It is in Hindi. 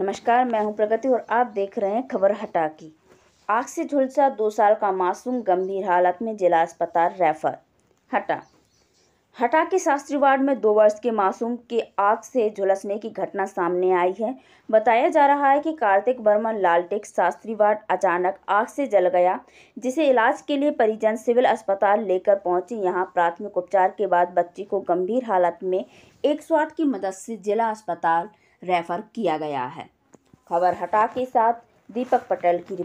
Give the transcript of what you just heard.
नमस्कार मैं हूं प्रगति और आप देख रहे हैं खबर हटा की आग से झुलसा दो साल का मासूम गंभीर हालत में जिला अस्पताल रेफर हटा हटा के शास्त्री वार्ड में दो वर्ष के मासूम के आग से झुलसने की घटना सामने आई है बताया जा रहा है कि कार्तिक वर्मा लालटेक शास्त्री वार्ड अचानक आग से जल गया जिसे इलाज के लिए परिजन सिविल अस्पताल लेकर पहुंचे यहां प्राथमिक उपचार के बाद बच्ची को गंभीर हालत में एक की मदद से जिला अस्पताल रेफर किया गया है खबर हटा के साथ दीपक पटेल की